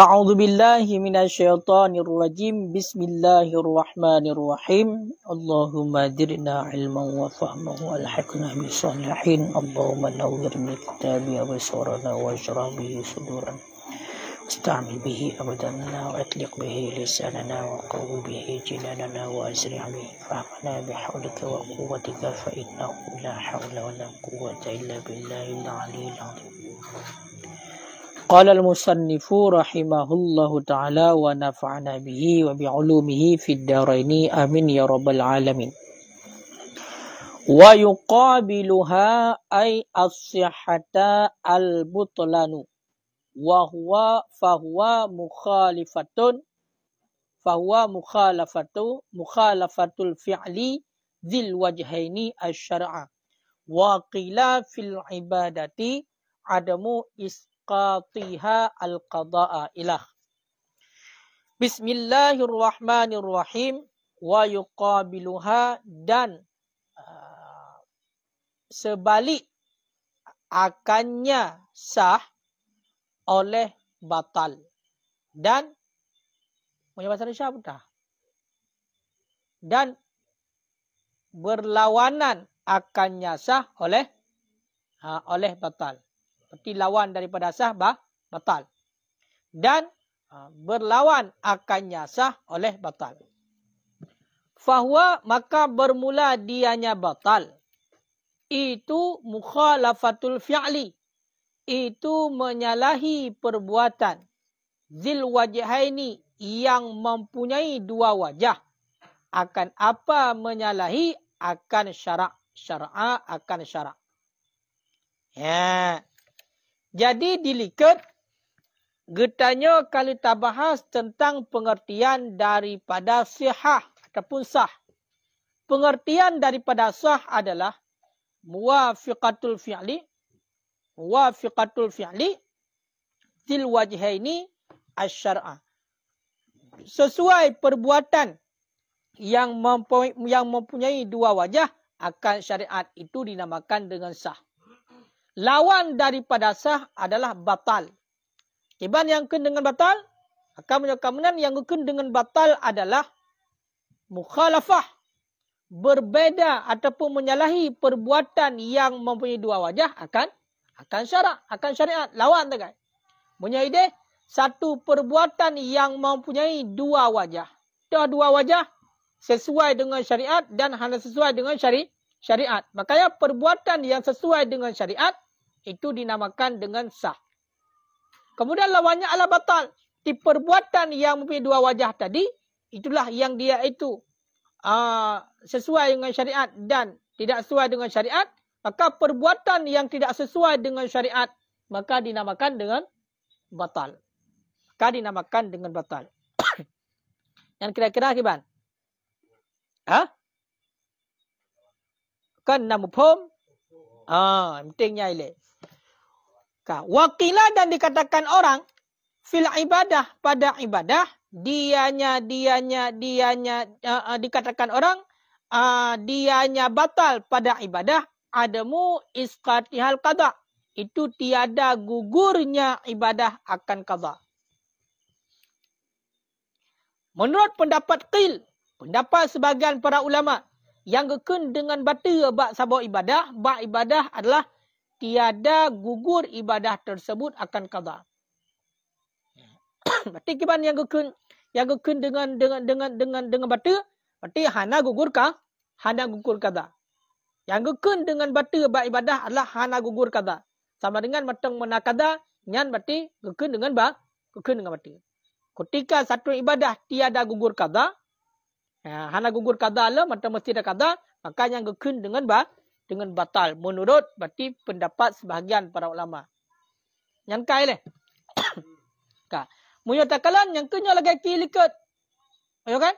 أعوذ بالله من الشيطان الرجيم بسم الله الرحمن الرحيم اللهم أدرنا علما وفهما والحقنا بالصالحين اللهم نور من الكتاب أبصارنا واجرى به صدورنا واستعمل به أبداننا وأطلق به لساننا وقو به جناننا وأزرع به فهمنا بحولك وقوتك فإنه لا حول ولا قوة إلا بالله العلي العظيم قال المصنف رحمه الله تعالى ونفعنا به وبعلومه في الدارين امين يا رب العالمين ويقابلها اي الصحة البطلان وهو فهو مخالفة فهو مخالفة مخالفة الفعل ذي الوجهين الشرع وقيل في العبادة عدم qatiha al-qada'a ilah. Bismillahirrahmanirrahim wa yuqabiluha dan uh, sebalik akannya sah oleh batal dan punya bahasa Indonesia apa dah? Dan berlawanan akannya sah oleh uh, oleh batal. Seperti lawan daripada sah bah, batal. Dan ha, berlawan akannya sah oleh batal. Fahwa maka bermula dianya batal. Itu mukhalafatul fi'li. Itu menyalahi perbuatan. Zil wajahaini yang mempunyai dua wajah. Akan apa menyalahi akan syara' syara akan syara'. Ya. Jadi dilikat getanya kali tabahas tentang pengertian daripada sihah ataupun sah. Pengertian daripada sah adalah muwafiqatul fi'li muwafiqatul fi'li til wajhaini asy-syar'ah. Sesuai perbuatan yang mempunyai dua wajah akan syariat itu dinamakan dengan sah lawan daripada sah adalah batal. Iban yang kena dengan batal, akan menyokamunan yang kena dengan batal adalah mukhalafah. Berbeda ataupun menyalahi perbuatan yang mempunyai dua wajah akan akan syarak, akan syariat. Lawan tu kan. Punya ide, satu perbuatan yang mempunyai dua wajah. Dia dua wajah sesuai dengan syariat dan hanya sesuai dengan syari, syariat. Makanya perbuatan yang sesuai dengan syariat itu dinamakan dengan sah. Kemudian lawannya adalah batal. Di perbuatan yang mempunyai dua wajah tadi, itulah yang dia itu uh, sesuai dengan syariat dan tidak sesuai dengan syariat. Maka perbuatan yang tidak sesuai dengan syariat, maka dinamakan dengan batal. Maka dinamakan dengan batal. Dan kira-kira akibat. Hah? Kan namu Ah, pentingnya ialah. Ka, waqila dan dikatakan orang fil ibadah pada ibadah dianya dianya dianya uh, uh, dikatakan orang uh, dianya batal pada ibadah adamu isqatihal qada itu tiada gugurnya ibadah akan qada Menurut pendapat qil pendapat sebahagian para ulama yang gekun dengan batu bab sabo ibadah bab ibadah adalah tiada gugur ibadah tersebut akan qada. Berarti kiban yang gekun yang gekun dengan dengan dengan dengan dengan batu, berarti hana gugur ka, hana gugur qada. Yang gekun dengan batu ba' ibadah adalah hana gugur qada. Sama dengan matang mana qada, nyan berarti gekun dengan ba, gekun dengan batu. Ketika satu ibadah tiada gugur qada, ya, hana gugur qada lah, matang mesti ada qada, maka yang gekun dengan ba' dengan batal menurut berarti pendapat sebahagian para ulama. Yang kai leh. Ka. Munya takalan yang kenya lagi ki likat. Ayo ya kan?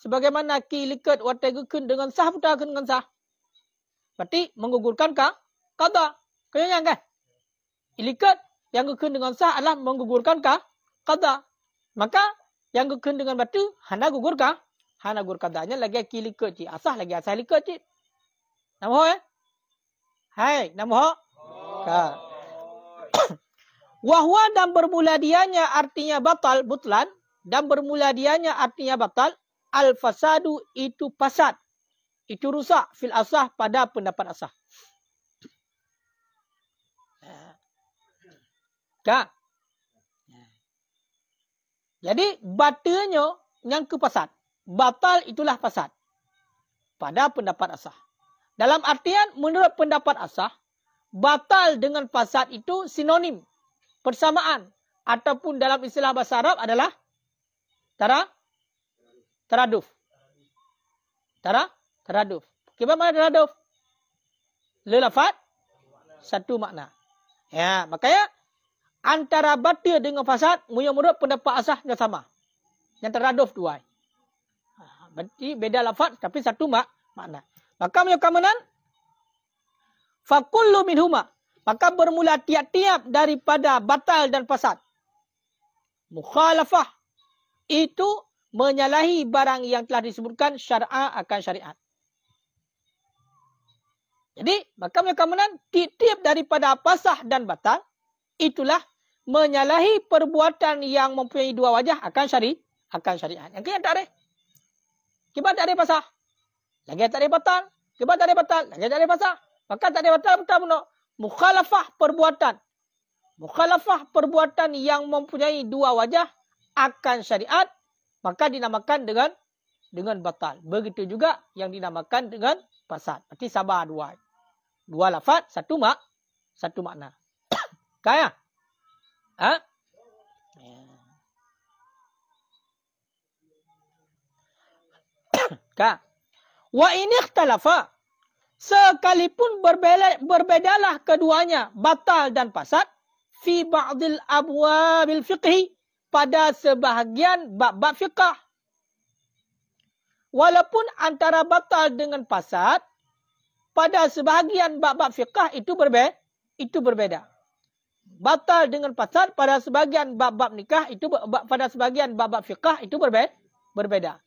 Sebagaimana ki likat watai kun dengan sah buta kun dengan sah. Berarti menggugurkan ka qada. Kenya yang kan? Ilikat yang kun dengan sah adalah menggugurkan ka qada. Maka yang kun dengan batu hana gugur ka hana gugur kadanya lagi ki likat ji asah lagi asah likat ji. Nama eh? Hai, nama ho? Ka. Wahwa dan bermula dianya artinya batal, butlan. Dan bermula dianya artinya batal. Al-fasadu itu fasad. Itu rusak fil asah pada pendapat asah. Ka. Jadi batanya yang ke kepasat. Batal itulah pasat. Pada pendapat asah. Dalam artian menurut pendapat asah, batal dengan fasad itu sinonim persamaan ataupun dalam istilah bahasa Arab adalah tara taraduf. Tara taraduf. Okey bagaimana taraduf? Lelafat satu makna. Ya, makanya antara batil dengan fasad menurut pendapat asah yang sama. Yang taraduf dua. Ha, berarti beda lafaz tapi satu mak makna. Maka mereka menan. Fakullu minhuma. Maka bermula tiap-tiap daripada batal dan fasad. Mukhalafah. Itu menyalahi barang yang telah disebutkan syara'ah akan syariat. Jadi, maka mereka menan. Tiap-tiap daripada fasad dan batal. Itulah menyalahi perbuatan yang mempunyai dua wajah akan syari akan syariat. Yang kini tak ada. Kibat tak ada pasal. Lagi tak ada batal. Kebab tak ada batal. Lagi tak ada pasal. Maka tak ada batal pun tak benar. Mukhalafah perbuatan. Mukhalafah perbuatan yang mempunyai dua wajah akan syariat. Maka dinamakan dengan dengan batal. Begitu juga yang dinamakan dengan pasal. Berarti sabar dua. Dua lafad, satu mak, satu makna. Kaya? Ah? Ha? Kaya? wa in ikhtalafa sekalipun berbeda, berbedalah keduanya batal dan pasat fi ba'dil abwabil fiqhi pada sebahagian bab-bab fiqah. walaupun antara batal dengan pasat pada sebahagian bab-bab fiqh itu berbeda itu berbeda batal dengan pasat pada sebahagian bab-bab nikah itu pada sebahagian bab-bab fiqah itu berbeda berbeda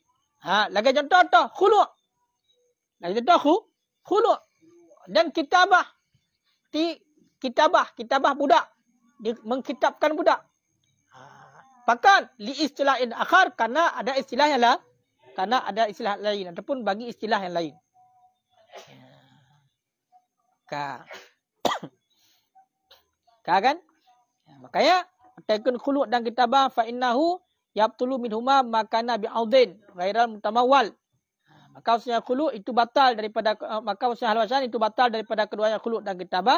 ha lagi contoh tu khuluq Nah kita tahu khuluk dan kitabah. Ti kitabah, kitabah budak. Dia mengkitabkan budak. Ha. Pakat li istilah in akhar karena ada istilah yang lain. Karena ada istilah lain ataupun bagi istilah yang lain. Ya. Ka. Ka kan? Ya, makanya takun khuluk dan kitabah fa innahu yabtulu minhuma makana bi'audin ghairal mutamawwal Maka usia itu batal daripada eh, maka usia halwa syahadah itu batal daripada keduanya khulu dan kitabah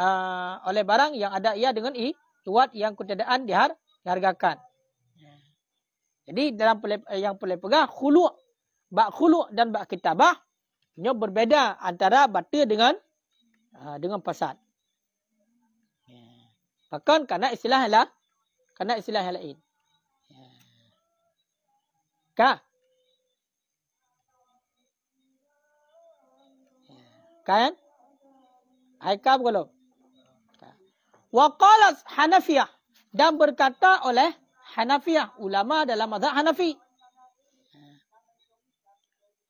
uh, oleh barang yang ada ia dengan i iwat yang ketiadaan dihar, dihargakan. Jadi dalam eh, yang boleh pegang khulu bak khulu dan bak kitabah nya berbeza antara batu dengan uh, dengan pasat. Bahkan karena istilah lain. karena istilah lain. Kah? Yeah. kan aikab galo kan. wa qala hanafiyah dan berkata oleh hanafiyah ulama dalam mazhab hanafi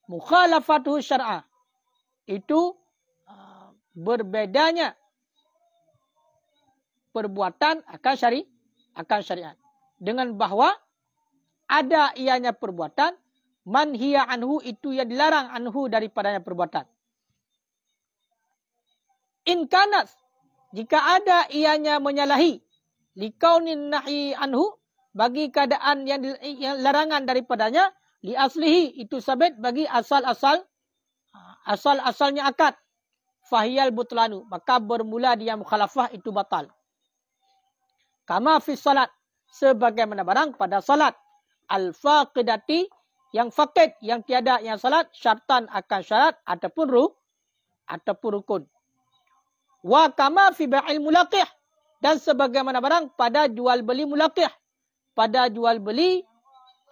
mukhalafatu syar'a itu ah, berbedanya perbuatan akan syari akan syariat dengan bahawa ada ianya perbuatan man anhu itu yang dilarang anhu daripadanya perbuatan in kanat jika ada ianya menyalahi likaunin nahi anhu bagi keadaan yang, larangan daripadanya li aslihi itu sabit bagi asal-asal ha, asal-asalnya akad fahiyal butlanu maka bermula dia mukhalafah itu batal kama fi salat sebagaimana barang pada salat al faqidati yang fakid yang tiada yang salat syartan akan syarat ataupun ruh ataupun rukun wa kama fi ba'il mulaqih dan sebagaimana barang pada jual beli mulaqih pada jual beli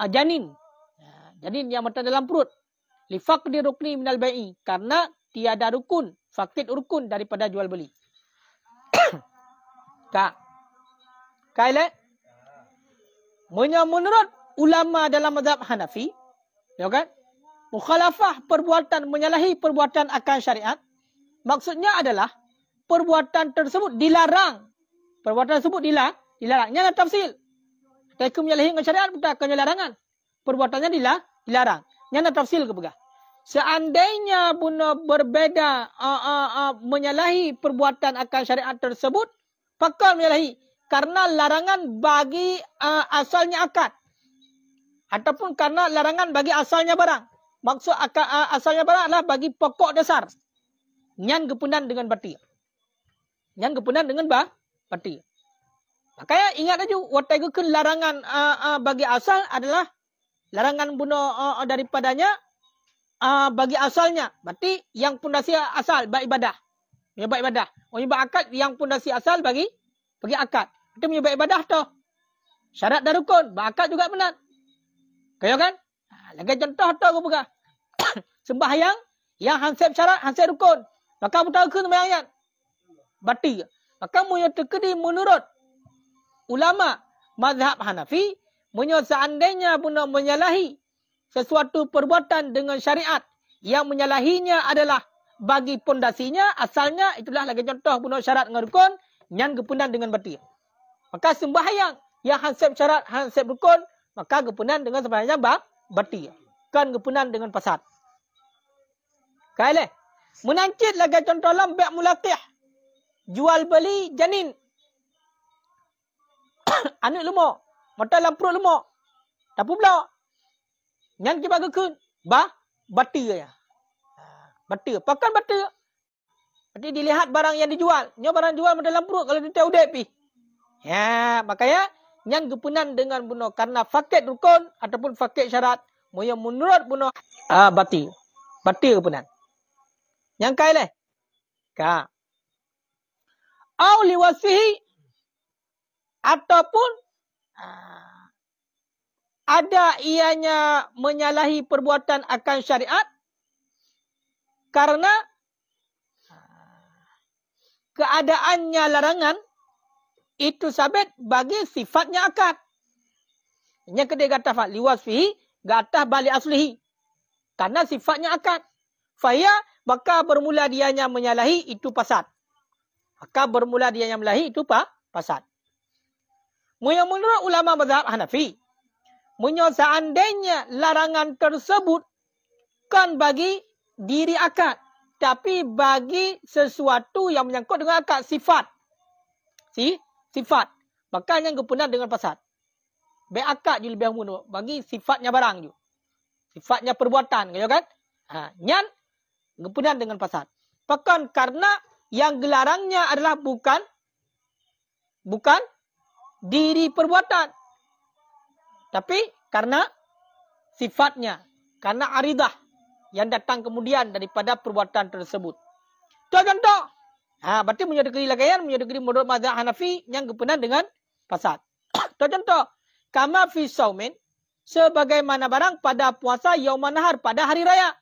ah, janin ah, janin yang mertan dalam perut li faqdi rukni minal bai'i karena tiada rukun faqid rukun daripada jual beli tak kaila menurut ulama dalam mazhab Hanafi ya kan mukhalafah perbuatan menyalahi perbuatan akan syariat maksudnya adalah perbuatan tersebut dilarang. Perbuatan tersebut dilarang. Dilarang. Ini adalah tafsir. Tekum yang lahir dengan syariat pun takkan larangan. Perbuatannya dilah, dilarang. Ini adalah tafsir ke pegah. Seandainya pun berbeda uh, uh, uh, menyalahi perbuatan akan syariat tersebut, pakal menyalahi. Karena larangan bagi uh, asalnya akad. Ataupun karena larangan bagi asalnya barang. Maksud akad, uh, asalnya barang adalah bagi pokok dasar. Nyan kepunan dengan batik. Yang kepunan dengan bah, parti. Makanya ingat aja, watagukun larangan uh, uh, bagi asal adalah larangan bunuh uh, daripadanya uh, bagi asalnya. Berarti yang pundasi asal bagi ibadah. Menyebab ibadah. Menyebab oh, akad yang pundasi asal bagi bagi akad. Itu menyebab ibadah tu. Syarat dan rukun. akad juga benar. Kaya kan? Lagi contoh tu aku buka. sembah yang yang hansip syarat, hansip rukun. Maka aku tahu ke semayang yang. Berarti kamu yang terkini menurut ulama mazhab Hanafi seandainya pun menyalahi sesuatu perbuatan dengan syariat yang menyalahinya adalah bagi pondasinya asalnya itulah lagi contoh pun syarat dengan rukun yang kepunan dengan berarti. Maka sembahyang yang hansep syarat hansep rukun maka kepunan dengan sembahyang bab berarti. Kan kepunan dengan pasat. Kaleh. Menancit lagi contoh lambek mulakih jual beli janin. Anak lemak. Mata dalam perut lemak. Tak apa pula. Yang kita kekun, bah, Ba? Ha, bata ya. Bata. Pakan bata. Nanti dilihat barang yang dijual. Nyo barang jual mata dalam perut kalau dia udah pi. Ya, makanya yang kepunan dengan bunuh karena fakir rukun ataupun fakir syarat moyo menurut bunuh Ah ha, bati. Bati kepunan. Yang kailah. Eh? Ka au liwasihi ataupun ha, ada ianya menyalahi perbuatan akan syariat karena ha, keadaannya larangan itu sabit bagi sifatnya akad. Yang kedua kata fa liwasihi gatah bali aslihi. Karena sifatnya akad. Faya maka bermula dianya menyalahi itu pasat. Maka bermula dia yang melahir itu pak pasal. Menurut ulama mazhab Hanafi, menyoal seandainya larangan tersebut kan bagi diri akad tapi bagi sesuatu yang menyangkut dengan akad sifat. Si sifat. Maka yang kepunan dengan pasal. Baik akad je lebih umum bagi sifatnya barang je. Sifatnya perbuatan, kan? Ha, nyan kepunan dengan pasal. Pakan karena yang gelarannya adalah bukan bukan diri perbuatan tapi karena sifatnya karena aridah yang datang kemudian daripada perbuatan tersebut tuan contoh ha berarti menjadi kiri lagian menjadi kiri menurut mazhab Hanafi yang kepenan dengan fasad tuan contoh kama fi saumin sebagaimana barang pada puasa nahar pada hari raya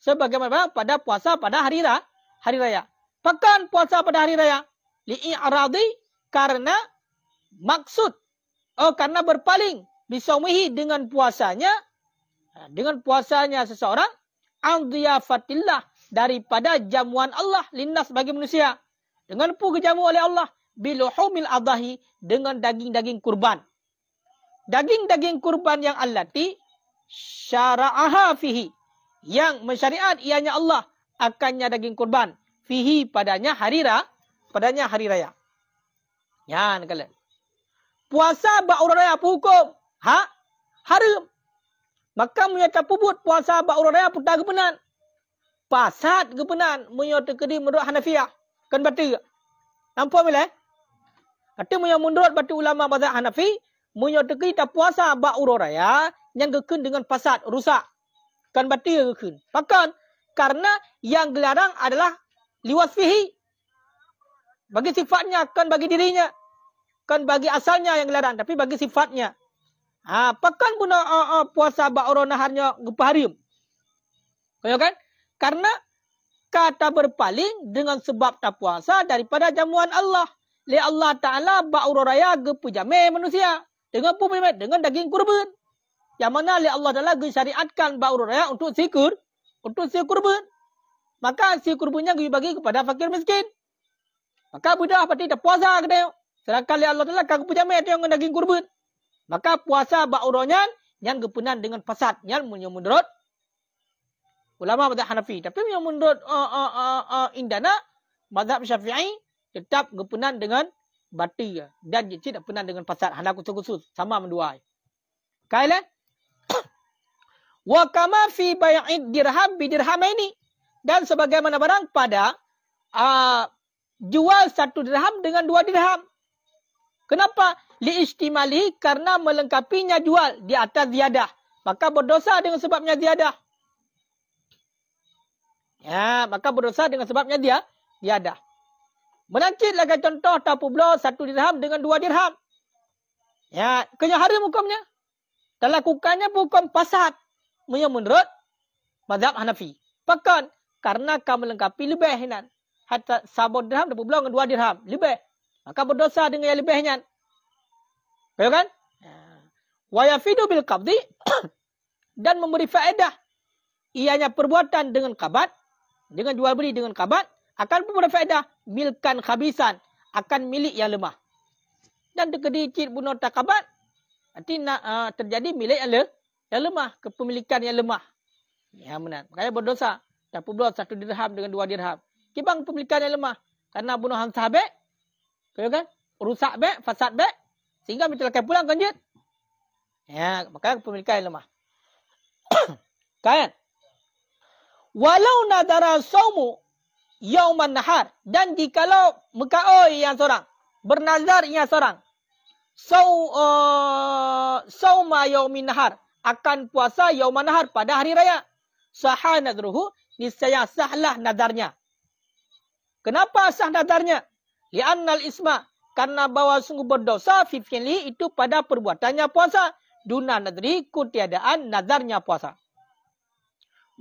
sebagaimana barang pada puasa pada hari raya hari raya. Pekan puasa pada hari raya. Li'i'radi karena maksud. Oh, karena berpaling. Bisomihi dengan puasanya. Ha, dengan puasanya seseorang. Andiyafatillah. Daripada jamuan Allah. Linnas bagi manusia. Dengan puja jamu oleh Allah. Biluhumil adahi. Dengan daging-daging kurban. Daging-daging kurban yang alati. Syara'aha fihi. Yang mensyariat ianya Allah akannya daging kurban fihi padanya hari raya padanya hari raya ya kala puasa ba'ur raya apa hukum ha haram maka munya pubut puasa ba'ur raya pun tak kebenan pasat kebenan munya terkedi menurut hanafiah kan batu nampak mila eh? kata munya menurut batu ulama mazhab hanafi munya terkedi tak puasa ba'ur raya yang kekun dengan pasat rusak kan batu kekun. pakan Karena yang dilarang adalah fihi Bagi sifatnya, kan bagi dirinya. Kan bagi asalnya yang dilarang, tapi bagi sifatnya. apa ha, kan pun uh, uh, puasa ba'urun naharnya gupaharium? Kaya kan? Karena kata berpaling dengan sebab tak puasa daripada jamuan Allah. Lihat Allah Ta'ala ba'urun raya gupujame manusia. Dengan pun dengan daging kurban. Yang mana lihat Allah Ta'ala gusyariatkan ba'urun raya untuk sikur untuk si kurban. Maka hasil kurbannya kami bagi kepada fakir miskin. Maka budak apa tak puasa ke dia. Sedangkan Allah Ta'ala kaku pujamai itu yang daging kurban. Maka puasa ba'uronya yang kepunan dengan pasat. Yang punya menurut ulama mazhab Hanafi. Tapi yang menurut uh, uh, uh, uh, indana mazhab syafi'i tetap kepunan dengan batu. Dan tidak tak dengan pasat. Hanya khusus Sama mendua. Kailan? wa kama fi bai'id dirham bi ini dan sebagaimana barang pada uh, jual satu dirham dengan dua dirham. Kenapa? Li istimali karena melengkapinya jual di atas ziyadah. Maka berdosa dengan sebabnya ziyadah. Ya, maka berdosa dengan sebabnya dia ziyadah. Menancit lagi contoh tapu blok satu dirham dengan dua dirham. Ya, kenyahari hukumnya. Telah lakukannya hukum pasat yang menurut mazhab Hanafi. Pakan karena kamu lengkapi lebih Hatta sabo dirham dapat bulan dengan dua dirham. Lebih. Maka berdosa dengan yang lebihnya. Kau kan? Ha. Wa yafidu bil qabdi dan memberi faedah ianya perbuatan dengan kabat dengan jual beli dengan kabat akan memberi faedah milkan khabisan akan milik yang lemah. Dan terkedicit bunuh tak kabat nanti nak uh, terjadi milik yang le, yang lemah, kepemilikan yang lemah. ya mana kaya berdosa. Dan berdosa satu dirham dengan dua dirham. Kibang pemilikan yang lemah. Karena bunuh hang sahabat. Kaya kan? Rusak bek, fasad bek. Sehingga minta lakai pulang kan jid. Ya, makanya kepemilikan yang lemah. kan? Walau nadara saumu yauman nahar. Dan jikalau mekaoi yang seorang. Bernazar yang seorang. Sau, uh, sauma yaumin nahar akan puasa yaum nahar pada hari raya. Saha nadruhu niscaya sahlah nadarnya. Kenapa sah nadarnya? Li Li'annal isma karena bahwa sungguh berdosa fitnili itu pada perbuatannya puasa duna nadri kutiadaan nadarnya puasa.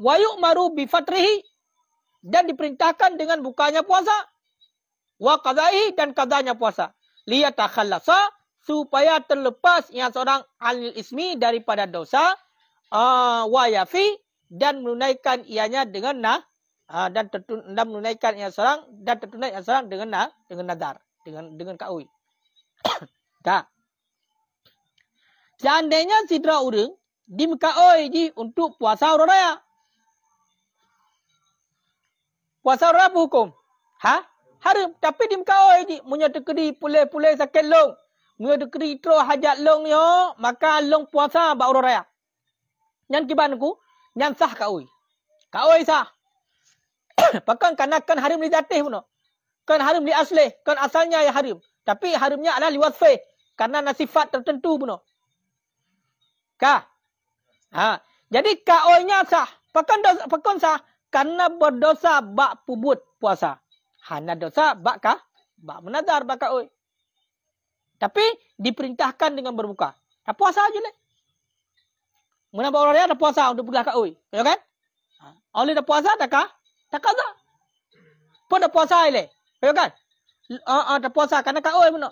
Wa yu'maru bi fatrihi dan diperintahkan dengan bukanya puasa. Wa qadaihi dan qadanya puasa. Liyatakhallasa supaya terlepas yang seorang alil ismi daripada dosa uh, ah, wa yafi dan menunaikan ianya dengan nah uh, dan, tertun, dan menunaikan yang seorang dan tertunai yang seorang dengan nah dengan nadar dengan dengan kaui. Dah. Seandainya sidra urung di kaui di untuk puasa orang raya. Puasa orang raya hukum. Ha? Harim. Tapi di Mekah ji punya tekeri pulih-pulih sakit long. Ngeu de kri hajat long yo, oh, maka long puasa ba uro raya. Nyan kiban ku, nyan sah ka oi. Ka oi sah. Pakan kan harim li datih puno. Kan harim li asli, kan asalnya ya harim. Tapi harimnya adalah li wasfe, karena nasifat tertentu puno. Ka. Ha. Jadi ka oi nya sah. Pakan dosa, sah. Karena berdosa bak pubut puasa. Hanya dosa bak ka? Bak menazar bak ka oi. Tapi diperintahkan dengan berbuka. Tak puasa je lah. Mana bawa orang dia ada puasa untuk pergi kat oi. Ya kan? Ha. Oleh ada puasa tak kah? Tak kah tak? Pun ada puasa je lah. Ya kan? Ah, ada ah, puasa. Kerana kat oi mana?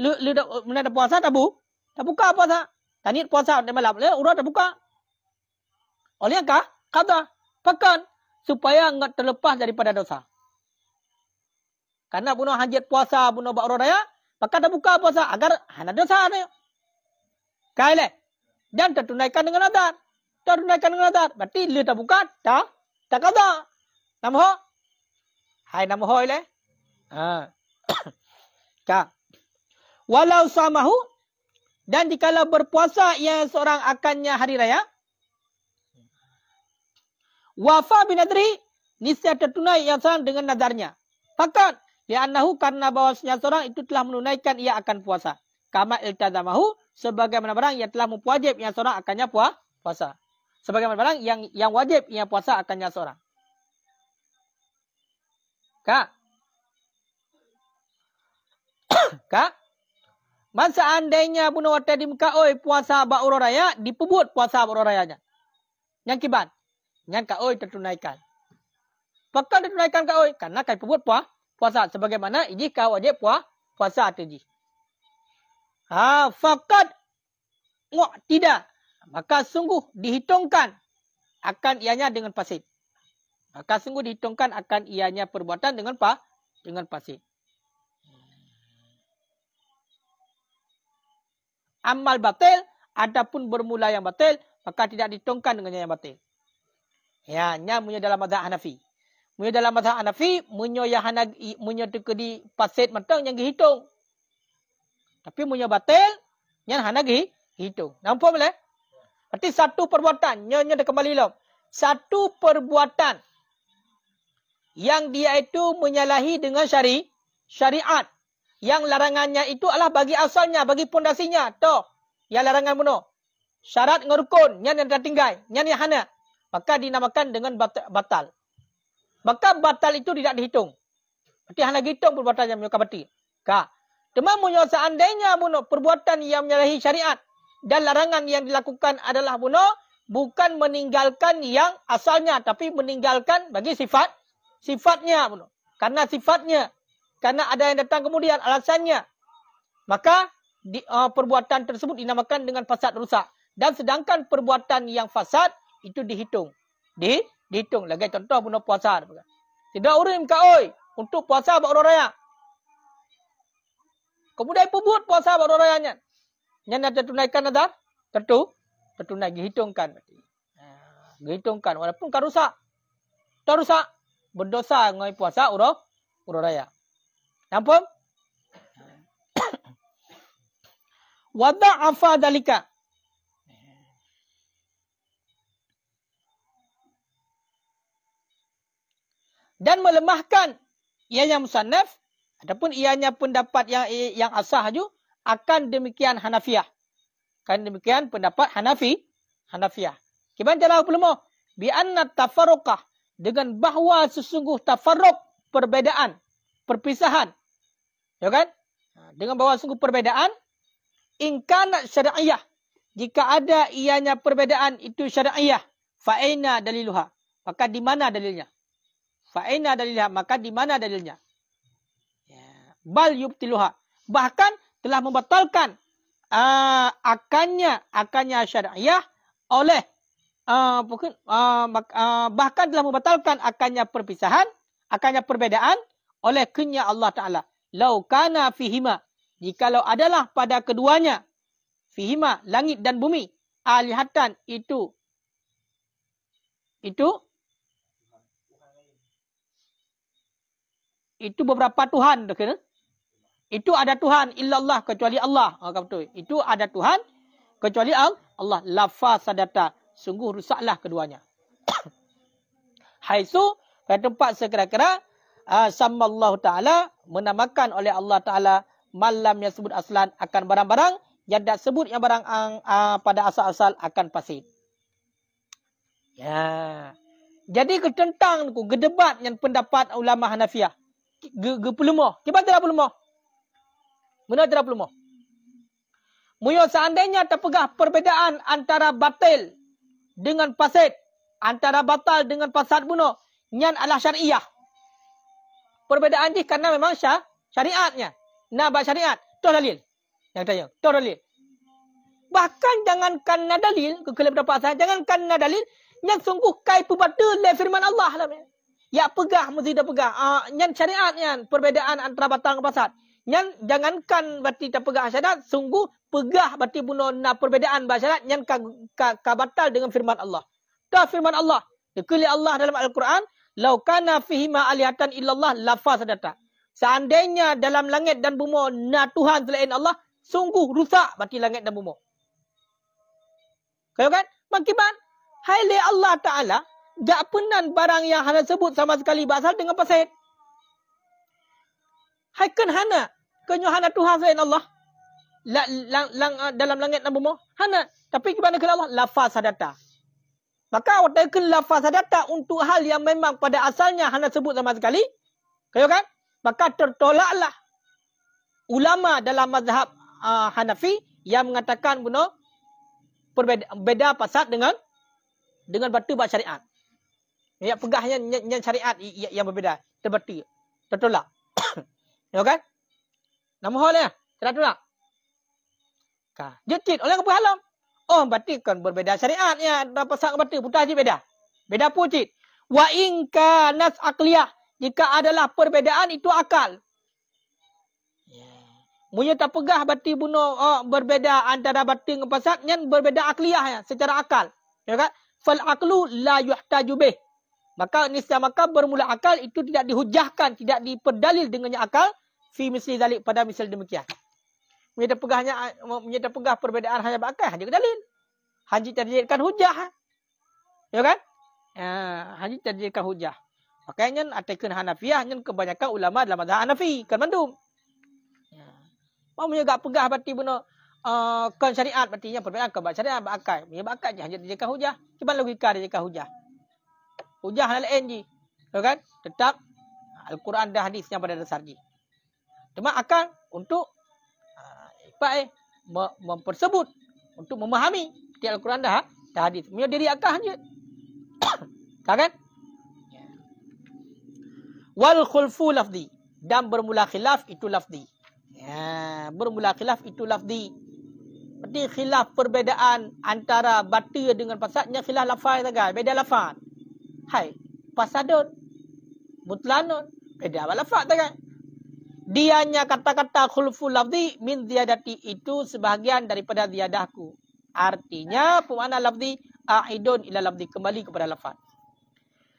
Lu, lu, da, ada puasa tak bu? Tak buka puasa. Tak niat puasa untuk malam. Ya, urat tak buka. Oleh yang kah? Kata. Pakan Supaya enggak terlepas daripada dosa. Karena bunuh hajat puasa, bunuh bak raya, pakai tak buka apa sah? Agar hanya dosa ada. Kaya le, dan tertunaikan dengan ada, tertunaikan dengan ada. Berarti lihat tak buka, tak, tak kau Namu ho, hai namu ho le, ha, ka. Walau samahu dan dikala berpuasa ia seorang akannya hari raya. Wafa bin Adri, niscaya tertunai yang sang dengan nadarnya. Fakat, Li'annahu karena bahwasanya seorang itu telah menunaikan ia akan puasa. Kama iltazamahu sebagaimana barang yang telah mewajib yang seorang akannya puasa. Sebagaimana barang yang yang wajib yang puasa akannya seorang. Kak. Kak. Man seandainya bunuh wata di muka oi puasa ba'ur raya dipebut puasa ba'ur rayanya. Yang kibat. Yang kak oi tertunaikan. Pakal ditunaikan kak oi. Karena kai pebut puasa puasa sebagaimana ini kau wajib puas puasa tadi. Ha faqad tidak maka sungguh dihitungkan akan ianya dengan fasid. Maka sungguh dihitungkan akan ianya perbuatan dengan pa dengan fasid. Amal batil adapun bermula yang batil maka tidak dihitungkan dengan yang batil. Ya, nyamunya dalam mazhab Hanafi. Munyo dalam mazhab Hanafi, munyo yang hanag munyo tu di pasit mentang yang dihitung. Tapi munyo batal yang hanag dihitung. Nampak boleh? Berarti satu perbuatan, nyonya dah kembali lah. Satu perbuatan yang dia itu menyalahi dengan syari, syariat. Yang larangannya itu adalah bagi asalnya, bagi pondasinya. Toh, yang larangan bunuh. Syarat ngerukun, yang yang tertinggal, yang yang hana. Maka dinamakan dengan batal. Maka batal itu tidak dihitung. Berarti hanya dihitung perbuatan yang menyukai berarti. Ka. Cuma punya seandainya bunuh perbuatan yang menyalahi syariat. Dan larangan yang dilakukan adalah bunuh. Bukan meninggalkan yang asalnya. Tapi meninggalkan bagi sifat. Sifatnya bunuh. Karena sifatnya. Karena ada yang datang kemudian alasannya. Maka di, uh, perbuatan tersebut dinamakan dengan fasad rusak. Dan sedangkan perbuatan yang fasad itu dihitung. Dihitung. Dihitung lagi contoh pun puasa. Tidak urim kau untuk puasa buat orang raya. Kemudian pebut puasa buat orang raya. Yang ada tertunaikan nazar. tentu Tertunai. Dihitungkan. Ah, dihitungkan. Walaupun kau rusak. Tak rusak. Berdosa dengan puasa urah. Urah raya. Nampak? Wada'afa dalika. dan melemahkan ianya musannaf ataupun ianya pendapat yang yang asah ju akan demikian Hanafiah. Kan demikian pendapat Hanafi Hanafiah. Kiban cara aku lemah bi anna tafarruqah dengan bahawa sesungguh tafarruq perbedaan perpisahan. Ya kan? Ha, dengan bahawa sungguh perbedaan in kanat syar'iyyah jika ada ianya perbedaan itu syar'iyyah fa daliluha? Maka di mana dalilnya? Fa'ina dalilah maka di mana dalilnya? Ya. Bal yubtiluha. Bahkan telah membatalkan uh, ah, akannya akannya syariah oleh uh, bahkan telah membatalkan akannya perpisahan, akannya perbedaan oleh kenya Allah Ta'ala. Lau kana fihima. Jikalau adalah pada keduanya. Fihima, langit dan bumi. Alihatan itu. Itu itu beberapa tuhan tu kena. Itu ada tuhan illallah kecuali Allah. Ha oh, betul. Itu ada tuhan kecuali Allah. Lafasadata. Sungguh rusaklah keduanya. Haisu pada tempat sekira-kira uh, ah, Allah taala menamakan oleh Allah taala malam yang sebut aslan akan barang-barang yang tak sebut yang barang uh, uh, pada asal-asal akan pasti. Ya. Jadi ketentang ku gedebat yang pendapat ulama Hanafiah ge, ge pelumah. Kepada tidak pelumah. Mana tidak pelumah. Muyo seandainya terpegah perbedaan antara batal dengan pasit. Antara batal dengan pasat buno. Nyan adalah syariah. Perbedaan ini karena memang syar, syariatnya. Nabat syariat. Itu dalil. Yang tanya. Itu dalil. Bahkan jangankan na dalil. Kekala berdapat saya. Jangankan na dalil. Yang sungguh kai pebata le firman Allah. Alhamdulillah. Ya pegah mesti dia pegah. Uh, ah, yang syariat yang perbezaan antara batang dan fasad. Yang jangankan berarti dia pegah syariat. Sungguh pegah berarti bunuh na perbedaan syariat yang ka, ka, ka, batal dengan firman Allah. Ka firman Allah. Kekali Allah dalam Al-Quran. Lau kana fihima alihatan illallah lafaz data. Seandainya dalam langit dan bumi na Tuhan selain Allah. Sungguh rusak berarti langit dan bumi. Kau kan? Makibat. Hai Allah Ta'ala tak pernah barang yang Hana sebut sama sekali berasal dengan Hai Haikan Hana. Kenyo Hana Tuhan Zain Allah. La, la, la, dalam langit nama mah. Hana. Tapi bagaimana kena Allah? Lafaz sadata. Maka awak tak kena lafaz sadata untuk hal yang memang pada asalnya Hana sebut sama sekali. Kayo kan? Maka tertolaklah ulama dalam mazhab uh, Hanafi yang mengatakan bunuh perbeda pasal dengan dengan batu bat syariat. Niat pegahnya niat, niat syariat yang berbeza. Terbeti. Tertolak. ya kan? Nama hal ya. Tertolak. Ka. Jetit oleh kebun halam. Oh, berarti kan berbeza syariat ya. Berapa sangat berarti. Putar cik berbeza, Beda pun cik. Wa inka nas akliyah. Jika adalah perbezaan itu akal. Munya tak pegah berarti bunuh oh, berbeda antara batin dengan pasat yang berbeda akliyah ya, secara akal. Ya kan? Fal aklu la yuhtaju bih. Maka nisya maka bermula akal itu tidak dihujahkan, tidak diperdalil dengannya akal. Fi misli dalik pada misal demikian. Menyata pegahnya, menyata pegah perbedaan hanya berakal, hanya dalil. Haji terjadikan hujah. Ya kan? Ha, haji terjadikan hujah. Makanya atakan Hanafiah yang kebanyakan ulama dalam mazhab Hanafi. Kan mandu. Ya. Mau menyegak pegah berarti benar. Uh, kan syariat berarti yang perbedaan kebanyakan syariat berakal. Menyegak berakal je. Hanya terjadikan hujah. Cuma logika terjadikan hujah. Hujah halal lain je. Betul kan? Tetap Al-Quran dan hadis yang pada dasar je. Cuma akan untuk uh, eh, mempersebut untuk memahami di Al-Quran dah ha-, dah hadis. Mereka diri akah je. tak kan? Wal khulfu lafzi dan bermula khilaf itu lafzi. Ya, bermula khilaf itu lafzi. Berarti khilaf perbezaan antara batu dengan pasatnya khilaf lafaz tak kan? Beda lafaz. Hai, pasadun. Mutlanun. Beda eh, wala fakta kan? Dianya kata-kata khulfu lafzi min ziyadati itu sebahagian daripada ziyadahku. Artinya, pemana lafzi a'idun ila lafzi kembali kepada lafaz.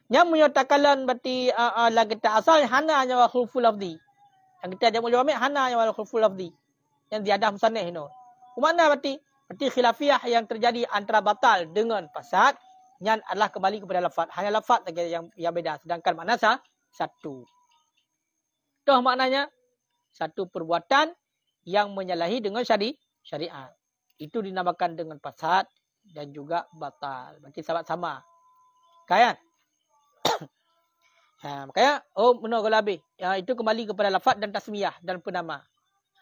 Yang menyatakan berarti uh, uh, lagi tak asal hana yang wa khulfu lafzi. Yang kita jamu jawab hana yang wa khulfu lafzi. Yang ziyadah musanih ini. Pemana berarti? Berarti khilafiah yang terjadi antara batal dengan pasad? yang adalah kembali kepada lafaz. Hanya lafaz saja yang yang beda sedangkan makna sah satu. Toh maknanya satu perbuatan yang menyalahi dengan syari syariat. Itu dinamakan dengan fasad dan juga batal. Berarti sahabat sama. Kaya, ha, makanya oh menurut kalau habis. Ya, itu kembali kepada lafaz dan tasmiyah dan penama.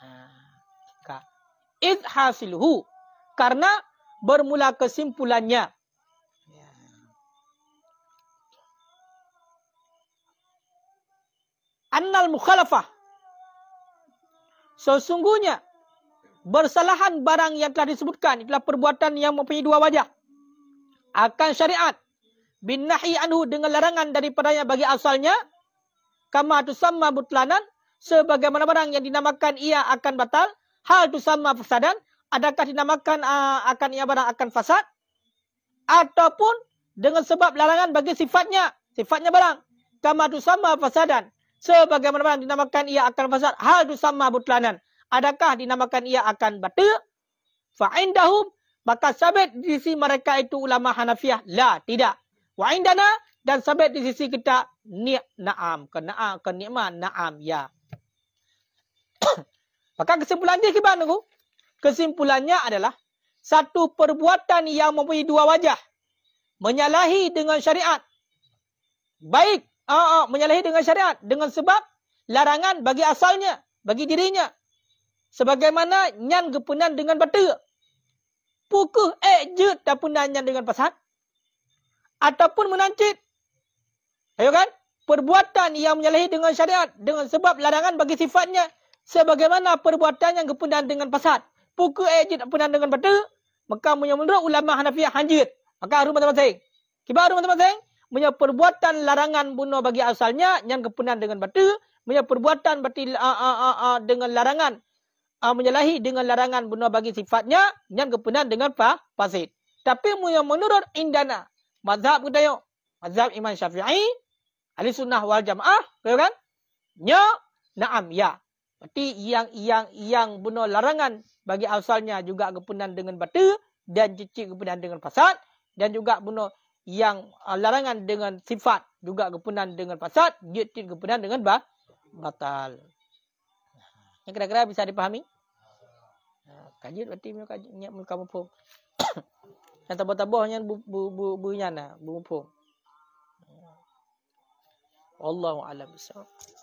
Ha. Iz hasilhu karena bermula kesimpulannya annal mukhalafah. Sesungguhnya bersalahan barang yang telah disebutkan itulah perbuatan yang mempunyai dua wajah. Akan syariat bin nahi anhu dengan larangan daripadanya bagi asalnya kama sama butlanan sebagaimana barang yang dinamakan ia akan batal hal sama fasadan adakah dinamakan uh, akan ia barang akan fasad ataupun dengan sebab larangan bagi sifatnya sifatnya barang kama sama fasadan sebagaimana so, dinamakan ia akan fasad hal tu sama butlanan adakah dinamakan ia akan batil fa indahum maka sabit di sisi mereka itu ulama Hanafiah la tidak wa indana dan sabit di sisi kita ni naam kena kena naam ya maka kesimpulannya dia ke mana kesimpulannya adalah satu perbuatan yang mempunyai dua wajah menyalahi dengan syariat baik Ah, ah, menyalahi dengan syariat dengan sebab larangan bagi asalnya, bagi dirinya. Sebagaimana nyan gepunan dengan batu. Pukuh ejut tak pun nyan dengan pasat. Ataupun menancit. Ayo kan? Perbuatan yang menyalahi dengan syariat dengan sebab larangan bagi sifatnya. Sebagaimana perbuatan yang gepunan dengan pasat. Pukuh ejut tak pun dengan batu. Maka menyebut ulama Hanafiah hanjir. Maka harum teman-teman saya. Kibar harum teman-teman saya punya perbuatan larangan bunuh bagi asalnya yang kepunan dengan batu punya perbuatan berarti uh, uh, uh, dengan larangan uh, menyalahi dengan larangan bunuh bagi sifatnya yang kepunan dengan fa fasid tapi punya menurut indana mazhab kita yuk mazhab imam syafi'i ahli sunnah wal jamaah betul kan nya na'am ya berarti yang yang yang bunuh larangan bagi asalnya juga kepunan dengan batu dan cicit kepunan dengan fasad dan juga bunuh yang uh, larangan dengan sifat juga kepunan dengan fasad, dia tidak kepunan dengan bah batal. Yang kira-kira bisa dipahami? Ah, kajit berarti punya kajit, niat muka mumpung. yang tabah-tabah yang bu, bu, bu, lah, bu, bu, bu, bu, bu, bu,